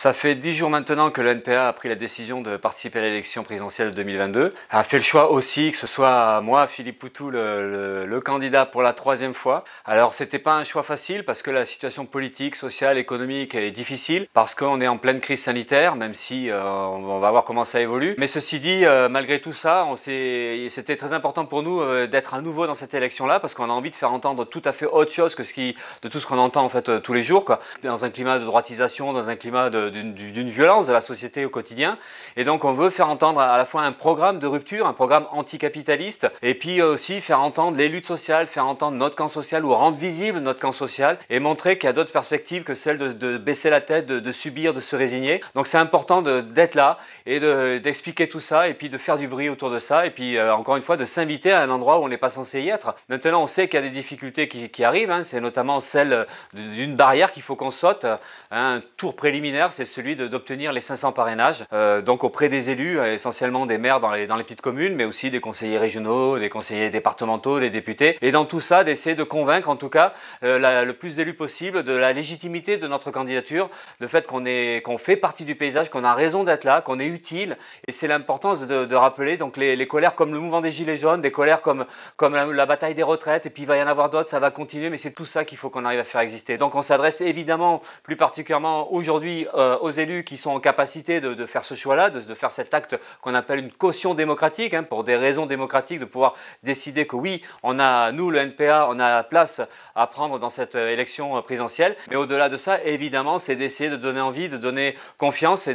Ça fait dix jours maintenant que le NPA a pris la décision de participer à l'élection présidentielle 2022. A fait le choix aussi que ce soit moi, Philippe Poutou, le, candidat pour la troisième fois. Alors c'était pas un choix facile parce que la situation politique, sociale, économique est difficile parce qu'on est en pleine crise sanitaire, même si euh, on, va voir comment ça évolue. Mais ceci dit, euh, malgré tout ça, c'était très important pour nous euh, d'être à nouveau dans cette élection-là parce qu'on a envie de faire entendre tout à fait autre chose que ce qui, de tout ce qu'on entend en fait tous les jours, quoi. Dans un climat de droitisation, dans un climat de d'une violence de la société au quotidien. Et donc on veut faire entendre à la fois un programme de rupture, un programme anticapitaliste, et puis euh, aussi faire entendre les luttes sociales, faire entendre notre camp social ou rendre visible notre camp social et montrer qu'il y a d'autres perspectives que celle de, baisser la tête, de, subir, de se résigner. Donc c'est important d'être là et d'expliquer tout ça et puis de faire du bruit autour de ça et puis euh, encore une fois de s'inviter à un endroit où on n'est pas censé y être. Maintenant on sait qu'il y a des difficultés qui, arrivent, hein. c'est notamment celle euh, d'une barrière qu'il faut qu'on saute, hein, un tour préliminaire c'est celui d'obtenir les 500 parrainages, euh, donc auprès des élus, euh, essentiellement des maires dans les, dans les petites communes, mais aussi des conseillers régionaux, des conseillers départementaux, des députés, et dans tout ça d'essayer de convaincre en tout cas euh, le plus d'élus possible de la légitimité de notre candidature, le fait qu'on qu'on fait partie du paysage, qu'on a raison d'être là, qu'on est utile, et c'est l'importance de, rappeler donc les, colères comme le mouvement des Gilets jaunes, des colères comme, comme la, bataille des retraites, et puis il va y en avoir d'autres, ça va continuer, mais c'est tout ça qu'il faut qu'on arrive à faire exister. Donc on s'adresse évidemment plus particulièrement aujourd'hui euh, aux élus qui sont en capacité de, faire ce choix-là, de, faire cet acte qu'on appelle une caution démocratique, hein, pour des raisons démocratiques, de pouvoir décider que oui, on a, nous, le NPA, on a la place à prendre dans cette euh, élection présidentielle. Mais au-delà de ça, évidemment, c'est d'essayer de donner envie, de donner confiance et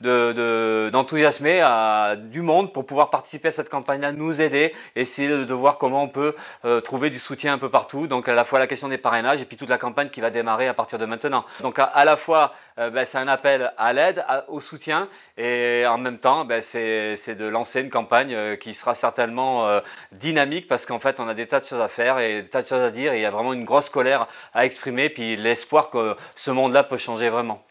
d'enthousiasmer de, à du monde pour pouvoir participer à cette campagne-là, nous aider, essayer de, voir comment on peut euh, trouver du soutien un peu partout. Donc à la fois la question des parrainages et puis toute la campagne qui va démarrer à partir de maintenant. Donc à, la fois, ben, un appel à l'aide, au soutien, et en même temps, ben, c'est de lancer une campagne euh, qui sera certainement euh, dynamique parce qu'en fait, on a des tas de choses à faire et des tas de choses à dire. il y a vraiment une grosse colère à exprimer, puis l'espoir que ce monde-là peut changer vraiment.